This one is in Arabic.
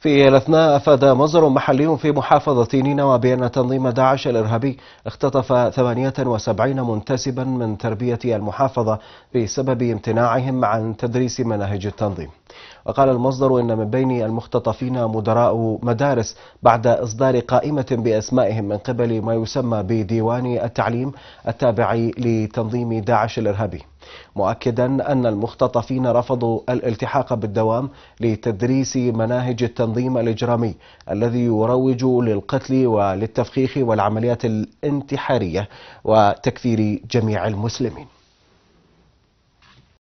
في الأثناء أفاد مصدر محلي في محافظة نينوى بأن تنظيم داعش الإرهابي اختطف 78 منتسبا من تربية المحافظة بسبب امتناعهم عن تدريس مناهج التنظيم وقال المصدر إن من بين المختطفين مدراء مدارس بعد إصدار قائمة بأسمائهم من قبل ما يسمى بديوان التعليم التابع لتنظيم داعش الإرهابي مؤكدا أن المختطفين رفضوا الالتحاق بالدوام لتدريس مناهج التنظيم الإجرامي الذي يروج للقتل وللتفخيخ والعمليات الانتحارية وتكفير جميع المسلمين